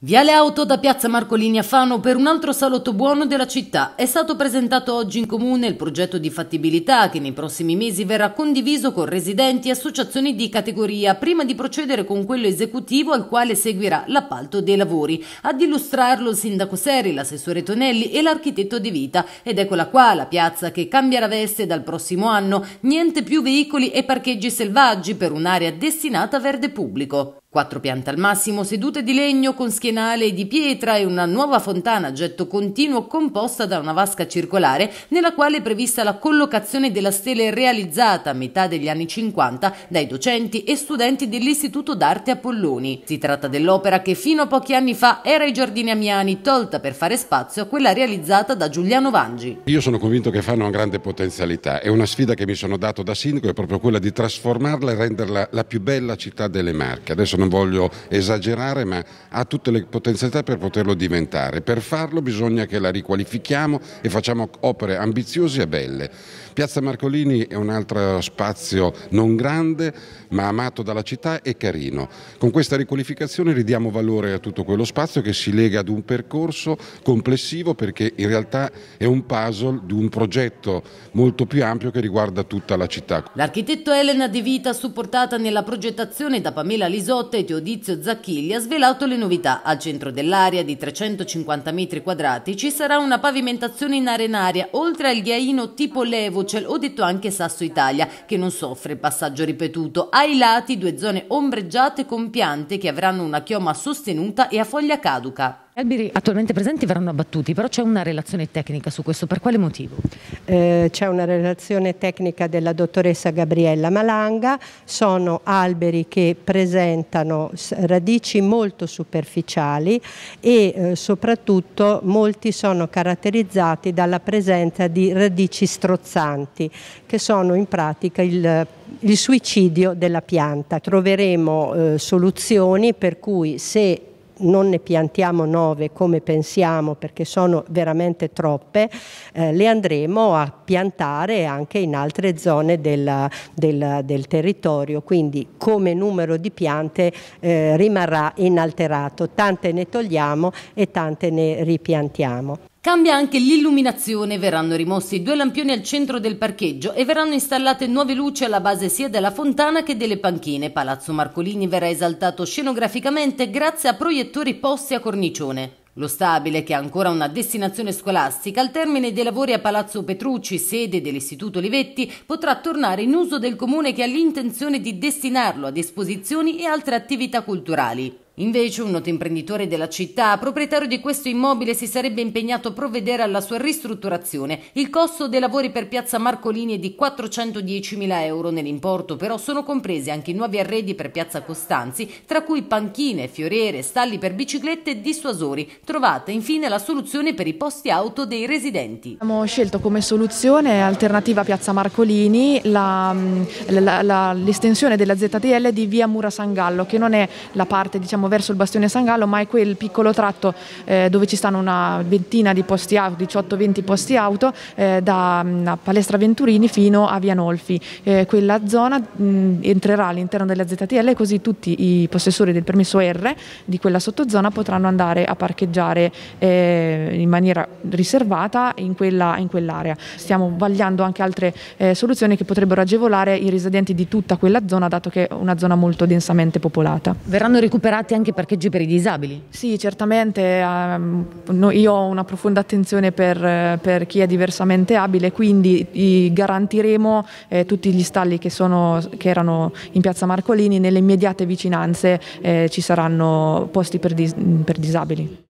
Viale auto da Piazza Marcolini a Fano per un altro salotto buono della città. È stato presentato oggi in comune il progetto di fattibilità che nei prossimi mesi verrà condiviso con residenti e associazioni di categoria prima di procedere con quello esecutivo al quale seguirà l'appalto dei lavori. Ad illustrarlo il sindaco Seri, l'assessore Tonelli e l'architetto di Vita. Ed eccola qua la piazza che cambierà veste dal prossimo anno. Niente più veicoli e parcheggi selvaggi per un'area destinata a verde pubblico. Quattro piante al massimo, sedute di legno con schienale di pietra e una nuova fontana a getto continuo composta da una vasca circolare nella quale è prevista la collocazione della stele realizzata a metà degli anni 50 dai docenti e studenti dell'Istituto d'Arte Apolloni. Si tratta dell'opera che fino a pochi anni fa era ai Giardini Amiani, tolta per fare spazio a quella realizzata da Giuliano Vangi. Io sono convinto che fanno una grande potenzialità e una sfida che mi sono dato da sindaco è proprio quella di trasformarla e renderla la più bella città delle Marche. Adesso non non voglio esagerare, ma ha tutte le potenzialità per poterlo diventare. Per farlo bisogna che la riqualifichiamo e facciamo opere ambiziose e belle. Piazza Marcolini è un altro spazio non grande, ma amato dalla città e carino. Con questa riqualificazione ridiamo valore a tutto quello spazio che si lega ad un percorso complessivo perché in realtà è un puzzle di un progetto molto più ampio che riguarda tutta la città. L'architetto Elena De Vita, supportata nella progettazione da Pamela Lisotte, Sostetio Odizio Zacchigli ha svelato le novità. Al centro dell'area di 350 metri quadrati ci sarà una pavimentazione in arenaria, oltre al ghiaino tipo Levocel o detto anche Sasso Italia, che non soffre passaggio ripetuto. Ai lati due zone ombreggiate con piante che avranno una chioma sostenuta e a foglia caduca. Gli alberi attualmente presenti verranno abbattuti, però c'è una relazione tecnica su questo, per quale motivo? Eh, c'è una relazione tecnica della dottoressa Gabriella Malanga, sono alberi che presentano radici molto superficiali e eh, soprattutto molti sono caratterizzati dalla presenza di radici strozzanti che sono in pratica il il suicidio della pianta. Troveremo eh, soluzioni per cui se non ne piantiamo nove come pensiamo perché sono veramente troppe, eh, le andremo a piantare anche in altre zone del, del, del territorio, quindi come numero di piante eh, rimarrà inalterato, tante ne togliamo e tante ne ripiantiamo. Cambia anche l'illuminazione, verranno rimossi due lampioni al centro del parcheggio e verranno installate nuove luci alla base sia della fontana che delle panchine. Palazzo Marcolini verrà esaltato scenograficamente grazie a proiettori posti a cornicione. Lo stabile, che è ancora una destinazione scolastica, al termine dei lavori a Palazzo Petrucci, sede dell'Istituto Olivetti, potrà tornare in uso del comune che ha l'intenzione di destinarlo ad esposizioni e altre attività culturali. Invece un noto imprenditore della città, proprietario di questo immobile, si sarebbe impegnato a provvedere alla sua ristrutturazione. Il costo dei lavori per Piazza Marcolini è di 410.000 euro. Nell'importo però sono compresi anche i nuovi arredi per Piazza Costanzi, tra cui panchine, fioriere, stalli per biciclette e dissuasori. Trovate infine la soluzione per i posti auto dei residenti. Abbiamo scelto come soluzione alternativa a Piazza Marcolini mm, l'estensione della ZTL di via Mura San Gallo, che non è la parte diciamo, andiamo verso il bastione San Gallo, ma è quel piccolo tratto eh, dove ci stanno una ventina di posti auto, 18-20 posti auto, eh, da mh, mm, Palestra Venturini fino a Via Nolfi. Eh, quella zona mh, mm, entrerà all'interno della ZTL così tutti i possessori del permesso R di quella sottozona potranno andare a parcheggiare eh, in maniera riservata in, quella, in quell'area. Stiamo vagliando anche altre eh, soluzioni che potrebbero agevolare i residenti di tutta quella zona, dato che è una zona molto densamente popolata. Verranno recuperate anche parcheggi per i disabili. Sì, certamente. Ehm, io ho una profonda attenzione per, eh, per, chi è diversamente abile, quindi garantiremo eh, tutti gli stalli che, sono, che, erano in piazza Marcolini. Nelle immediate vicinanze eh, ci saranno posti per disabili.